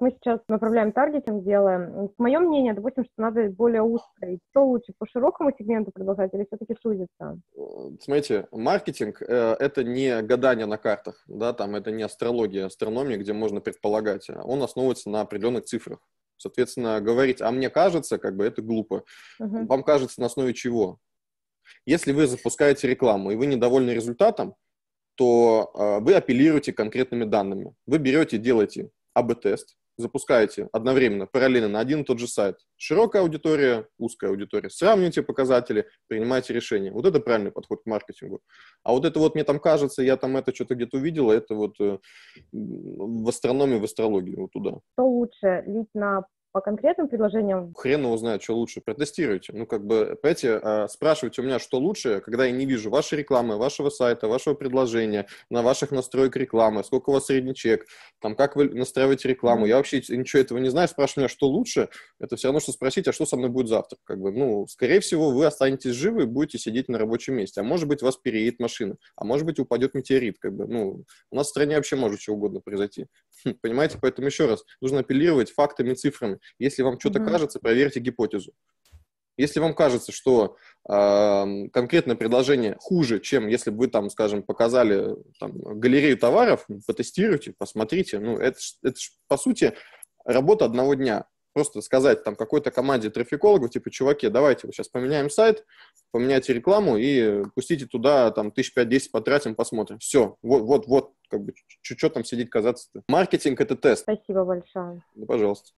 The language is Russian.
мы сейчас направляем таргетинг, делаем. Мое мнение, допустим, что надо более узко. И что лучше, по широкому сегменту продолжать или все-таки сузиться? Э, смотрите, маркетинг э, это не гадание на картах, да, там это не астрология, астрономия, где можно предполагать. А он основывается на определенных цифрах. Соответственно, говорить, а мне кажется, как бы это глупо. Uh-huh. Вам кажется на основе чего? Если вы запускаете рекламу и вы недовольны результатом, то э, вы апеллируете конкретными данными. Вы берете, делаете АБ-тест, запускаете одновременно, параллельно на один и тот же сайт. Широкая аудитория, узкая аудитория. Сравните показатели, принимайте решение. Вот это правильный подход к маркетингу. А вот это вот мне там кажется, я там это что-то где-то увидела, это вот э, в астрономии, в астрологии, вот туда. Что лучше, лить на по конкретным предложениям... Хрен его знает, что лучше. Протестируйте. Ну, как бы, понимаете, а, спрашивайте у меня, что лучше, когда я не вижу вашей рекламы, вашего сайта, вашего предложения, на ваших настроек рекламы, сколько у вас средний чек, там, как вы настраиваете рекламу. Я вообще ничего этого не знаю. Спрашиваю меня, что лучше. Это все равно, что спросить, а что со мной будет завтра? Как бы, ну, скорее всего, вы останетесь живы и будете сидеть на рабочем месте. А может быть, вас переедет машина. А может быть, упадет метеорит. Как бы, ну, у нас в стране вообще может что угодно произойти. Понимаете? Поэтому еще раз, нужно апеллировать фактами, цифрами. Если вам что-то mm-hmm. кажется, проверьте гипотезу. Если вам кажется, что э, конкретное предложение хуже, чем если бы вы там, скажем, показали там, галерею товаров, потестируйте, посмотрите. Ну, это, это по сути, работа одного дня. Просто сказать там какой-то команде трафикологов, типа, чуваки, давайте сейчас поменяем сайт, поменяйте рекламу и пустите туда там тысяч пять-десять потратим, посмотрим. Все, вот, вот, вот, как бы, что там сидеть казаться-то. Маркетинг – это тест. Спасибо большое. Да, пожалуйста.